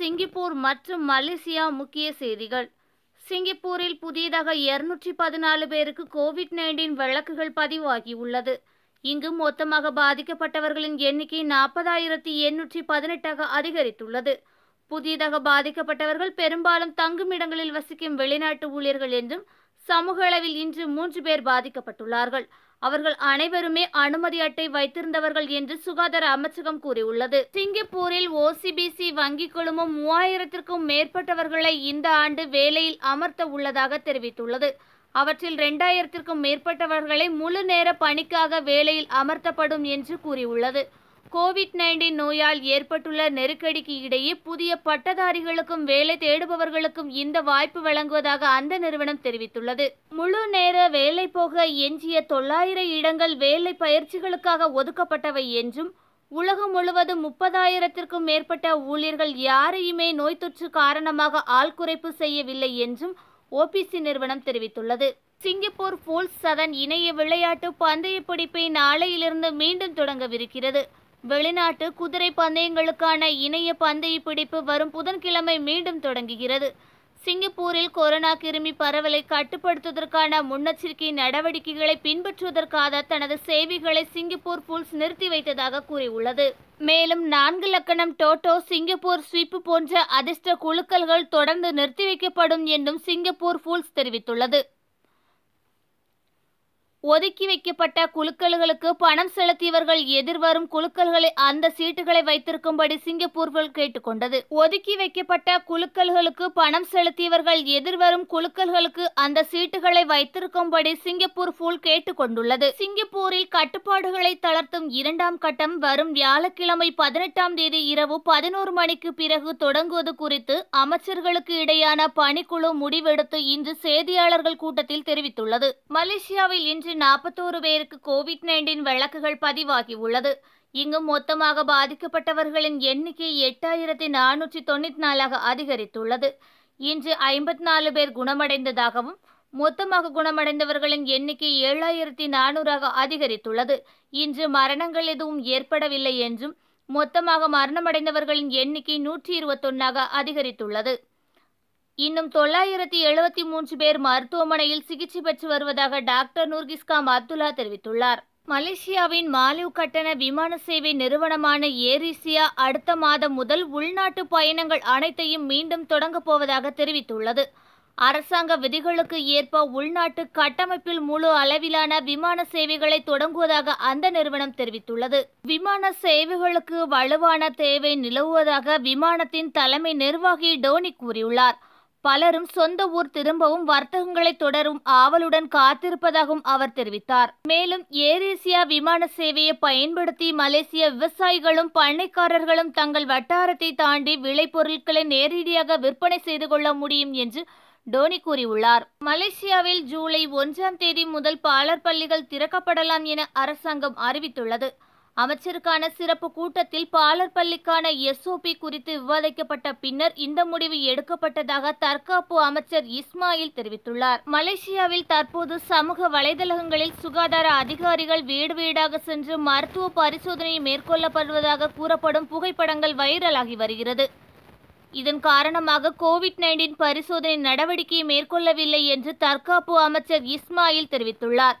Singapore மற்றும் Malaysia முக்கிய செய்திகள் சிங்கப்பூரில் புதியதாக இருநூற்றி பதினாலு பேருக்கு கோவிட் நைன்டீன் வழக்குகள் பதிவாகியுள்ளது இங்கு மொத்தமாக பாதிக்கப்பட்டவர்களின் எண்ணிக்கை நாற்பதாயிரத்தி எண்ணூற்றி பதினெட்டாக அதிகரித்துள்ளது புதியதாக பாதிக்கப்பட்டவர்கள் பெரும்பாலும் தங்குமிடங்களில் வசிக்கும் வெளிநாட்டு ஊழியர்கள் என்றும் சமூக அளவில் இன்று மூன்று பேர் பாதிக்கப்பட்டுள்ளார்கள் அவர்கள் அனைவருமே அனுமதி அட்டை வைத்திருந்தவர்கள் என்று சுகாதார அமைச்சகம் கூறியுள்ளது சிங்கப்பூரில் ஓசிபிசி வங்கி குழுமம் மூவாயிரத்திற்கும் மேற்பட்டவர்களை இந்த ஆண்டு வேலையில் அமர்த்த உள்ளதாக தெரிவித்துள்ளது அவற்றில் இரண்டாயிரத்திற்கும் மேற்பட்டவர்களை முழு நேர பணிக்காக வேலையில் அமர்த்தப்படும் என்று கூறியுள்ளது கோவிட் நைன்டீன் நோயால் ஏற்பட்டுள்ள நெருக்கடிக்கு இடையே புதிய பட்டதாரிகளுக்கும் வேலை தேடுபவர்களுக்கும் இந்த வாய்ப்பு வழங்குவதாக அந்த நிறுவனம் தெரிவித்துள்ளது முழு நேர வேலை போக எஞ்சிய தொள்ளாயிரம் இடங்கள் வேலை பயிற்சிகளுக்காக ஒதுக்கப்பட்டவை என்றும் உலகம் முழுவதும் முப்பதாயிரத்திற்கும் மேற்பட்ட ஊழியர்கள் யாரையுமே நோய் தொற்று காரணமாக ஆள்குறைப்பு செய்யவில்லை என்றும் ஓபிசி நிறுவனம் தெரிவித்துள்ளது சிங்கப்பூர் ஃபூல்ஸ் சதன் இணைய விளையாட்டு பந்தயப்பிடிப்பை நாளையிலிருந்து மீண்டும் தொடங்கவிருக்கிறது வெளிநாட்டு குதிரை பந்தயங்களுக்கான இணைய பந்தய பிடிப்பு வரும் புதன்கிழமை மீண்டும் தொடங்குகிறது சிங்கப்பூரில் கொரோனா கிருமி பரவலை கட்டுப்படுத்துவதற்கான முன்னெச்சரிக்கை நடவடிக்கைகளை பின்பற்றுவதற்காக தனது சேவைகளை சிங்கப்பூர் புல்ஸ் நிறுத்தி வைத்ததாக கூறியுள்ளது மேலும் நான்கு லக்கணம் டோட்டோ சிங்கப்பூர் ஸ்வீப்பு போன்ற அதிர்ஷ்ட குழுக்கள்கள் தொடர்ந்து நிறுத்தி வைக்கப்படும் என்றும் சிங்கப்பூர் புல்ஸ் தெரிவித்துள்ளது ஒதுக்கி வைக்கப்பட்ட குழுக்கள்களுக்கு பணம் செலுத்தியவர்கள் எதிர்வரும் குழுக்கள்களை அந்த சீட்டுகளை வைத்திருக்கும்படி சிங்கப்பூர்கள் கேட்டுக்கொண்டது ஒதுக்கி வைக்கப்பட்ட குழுக்கள்களுக்கு பணம் செலுத்தியவர்கள் எதிர்வரும் குலுக்கல்களுக்கு அந்த சீட்டுகளை வைத்திருக்கும்படி சிங்கப்பூர் ஃபுல் கேட்டுக்கொண்டுள்ளது சிங்கப்பூரில் கட்டுப்பாடுகளை தளர்த்தும் இரண்டாம் கட்டம் வரும் வியாழக்கிழமை பதினெட்டாம் தேதி இரவு பதினோரு மணிக்கு பிறகு தொடங்குவது குறித்து அமைச்சர்களுக்கு இடையான பணிக்குழு முடிவெடுத்து இன்று செய்தியாளர்கள் கூட்டத்தில் தெரிவித்துள்ளது மலேசியாவில் இன்று நாற்பத்தோரு பேருக்கு கோவிட் நைன்டீன் வழக்குகள் பதிவாகி உள்ளது இங்கு மொத்தமாக பாதிக்கப்பட்டவர்களின் எண்ணிக்கை எட்டாயிரத்தி நானூற்றி தொண்ணூற்றி நாலாக அதிகரித்துள்ளது இன்று ஐம்பத்தி நாலு பேர் குணமடைந்ததாகவும் மொத்தமாக குணமடைந்தவர்களின் எண்ணிக்கை ஏழாயிரத்தி நானூறாக அதிகரித்துள்ளது இன்று மரணங்கள் எதுவும் ஏற்படவில்லை என்றும் மொத்தமாக மரணமடைந்தவர்களின் எண்ணிக்கை நூற்றி இருபத்தொன்னாக அதிகரித்துள்ளது இன்னும் தொள்ளாயிரத்தி எழுபத்தி மூன்று பேர் மருத்துவமனையில் சிகிச்சை பெற்று வருவதாக டாக்டர் நூர்கிஸ்காம் அப்துல்லா தெரிவித்துள்ளார் மலேசியாவின் மாலிவ் கட்டண விமான சேவை நிறுவனமான ஏரிசியா அடுத்த மாதம் முதல் உள்நாட்டு பயணங்கள் அனைத்தையும் மீண்டும் தொடங்கப் போவதாக தெரிவித்துள்ளது அரசாங்க விதிகளுக்கு ஏற்ப உள்நாட்டு கட்டமைப்பில் முழு அளவிலான விமான சேவைகளை தொடங்குவதாக அந்த நிறுவனம் தெரிவித்துள்ளது விமான சேவைகளுக்கு வலுவான தேவை நிலவுவதாக விமானத்தின் தலைமை நிர்வாகி டோனி கூறியுள்ளார் பலரும் சொந்த ஊர் திரும்பவும் வர்த்தகங்களை தொடரும் ஆவலுடன் காத்திருப்பதாகவும் அவர் தெரிவித்தார் மேலும் ஏர் ஏசியா விமான சேவையை பயன்படுத்தி மலேசிய விவசாயிகளும் பண்ணைக்காரர்களும் தங்கள் வட்டாரத்தை தாண்டி விளைபொருட்களை நேரடியாக விற்பனை செய்து கொள்ள முடியும் என்று டோனி கூறியுள்ளார் மலேசியாவில் ஜூலை ஒன்றாம் தேதி முதல் பாலர் பள்ளிகள் திறக்கப்படலாம் என அரசாங்கம் அறிவித்துள்ளது அமைச்சருக்கான சிறப்பு கூட்டத்தில் பாலர்பள்ளிக்கான எஸ்ஓபி குறித்து விவாதிக்கப்பட்ட பின்னர் இந்த முடிவு எடுக்கப்பட்டதாக தற்காப்பு அமைச்சர் இஸ்மாயில் தெரிவித்துள்ளார் மலேசியாவில் தற்போது சமூக வலைதளங்களில் சுகாதார அதிகாரிகள் வீடு வீடாக சென்று மருத்துவ பரிசோதனை மேற்கொள்ளப்படுவதாக கூறப்படும் புகைப்படங்கள் வைரலாகி வருகிறது இதன் காரணமாக கோவிட் நைன்டீன் பரிசோதனை நடவடிக்கையை மேற்கொள்ளவில்லை என்று தற்காப்பு அமைச்சர் இஸ்மாயில் தெரிவித்துள்ளார்